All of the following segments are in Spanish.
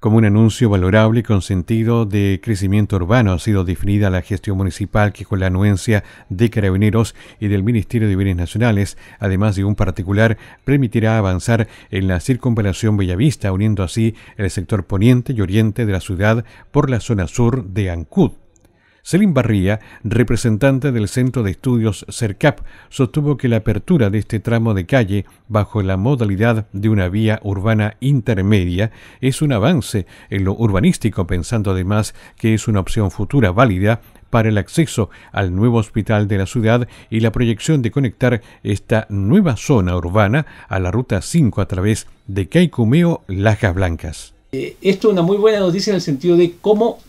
Como un anuncio valorable y con sentido de crecimiento urbano ha sido definida la gestión municipal que con la anuencia de carabineros y del Ministerio de Bienes Nacionales, además de un particular, permitirá avanzar en la circunvalación Bellavista, uniendo así el sector poniente y oriente de la ciudad por la zona sur de Ancud. Selim Barría, representante del Centro de Estudios CERCAP, sostuvo que la apertura de este tramo de calle bajo la modalidad de una vía urbana intermedia es un avance en lo urbanístico, pensando además que es una opción futura válida para el acceso al nuevo hospital de la ciudad y la proyección de conectar esta nueva zona urbana a la Ruta 5 a través de Caicumeo Lajas Blancas. Eh, esto es una muy buena noticia en el sentido de cómo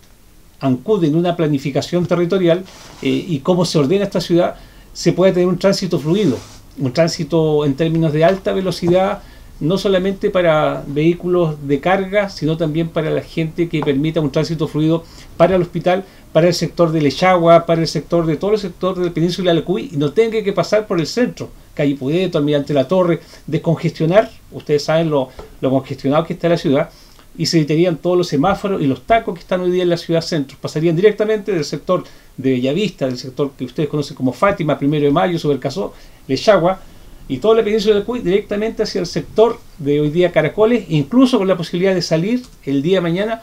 ancuden en una planificación territorial eh, y cómo se ordena esta ciudad, se puede tener un tránsito fluido, un tránsito en términos de alta velocidad, no solamente para vehículos de carga, sino también para la gente que permita un tránsito fluido para el hospital, para el sector de Lechagua, para el sector de todo el sector de la península de Cuy, y no tenga que pasar por el centro, calle Pudeto, mediante La Torre, descongestionar, ustedes saben lo, lo congestionado que está la ciudad, y se evitarían todos los semáforos y los tacos que están hoy día en la ciudad centro. Pasarían directamente del sector de Bellavista, del sector que ustedes conocen como Fátima, Primero de Mayo, sobre de Lechagua, y toda la península de Cuy directamente hacia el sector de hoy día Caracoles, incluso con la posibilidad de salir el día de mañana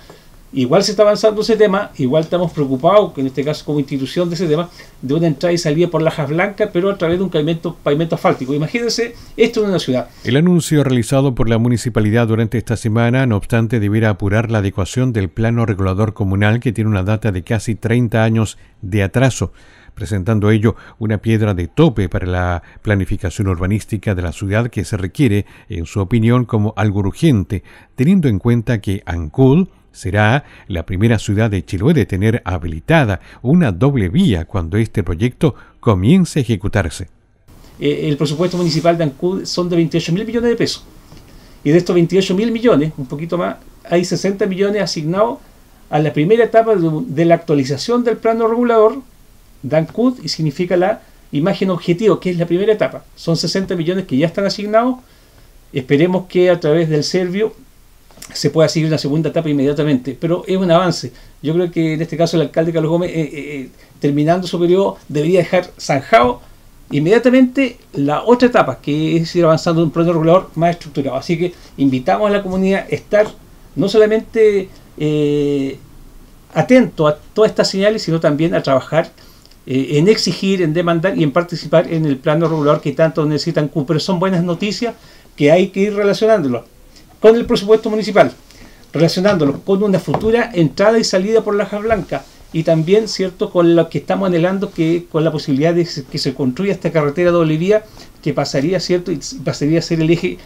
igual se está avanzando ese tema, igual estamos preocupados, en este caso como institución de ese tema, de una entrada y salida por Lajas Blancas, pero a través de un pavimento, pavimento asfáltico. Imagínense esto en una ciudad. El anuncio realizado por la municipalidad durante esta semana, no obstante, debiera apurar la adecuación del plano regulador comunal que tiene una data de casi 30 años de atraso presentando ello una piedra de tope para la planificación urbanística de la ciudad que se requiere, en su opinión, como algo urgente, teniendo en cuenta que Ancud Será la primera ciudad de Chiloé de tener habilitada una doble vía cuando este proyecto comience a ejecutarse. Eh, el presupuesto municipal de Ancud son de 28 mil millones de pesos. Y de estos 28 mil millones, un poquito más, hay 60 millones asignados a la primera etapa de la actualización del plano regulador de Ancud y significa la imagen objetivo, que es la primera etapa. Son 60 millones que ya están asignados. Esperemos que a través del Servio se pueda seguir una segunda etapa inmediatamente, pero es un avance. Yo creo que en este caso el alcalde Carlos Gómez, eh, eh, eh, terminando su periodo, debería dejar zanjado inmediatamente la otra etapa, que es ir avanzando en un proyecto regulador más estructurado. Así que invitamos a la comunidad a estar no solamente atento a todas estas señales, sino también a trabajar en exigir, en demandar y en participar en el plano regulador que tanto necesitan pero Son buenas noticias que hay que ir relacionándolo con el presupuesto municipal, relacionándolo con una futura entrada y salida por la Laja Blanca y también, ¿cierto?, con lo que estamos anhelando, que con la posibilidad de que se construya esta carretera de Bolivia que pasaría, ¿cierto?, y pasaría a ser el eje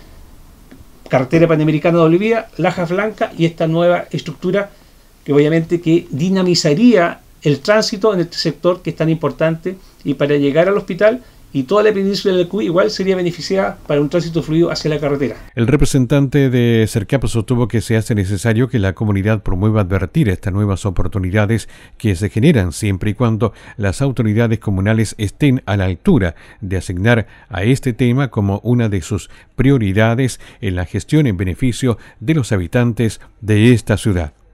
carretera panamericana de la Laja Blanca y esta nueva estructura que obviamente que dinamizaría el tránsito en este sector que es tan importante y para llegar al hospital y toda la península del CUI igual sería beneficiada para un tránsito fluido hacia la carretera. El representante de Cercapo sostuvo que se hace necesario que la comunidad promueva advertir estas nuevas oportunidades que se generan siempre y cuando las autoridades comunales estén a la altura de asignar a este tema como una de sus prioridades en la gestión en beneficio de los habitantes de esta ciudad.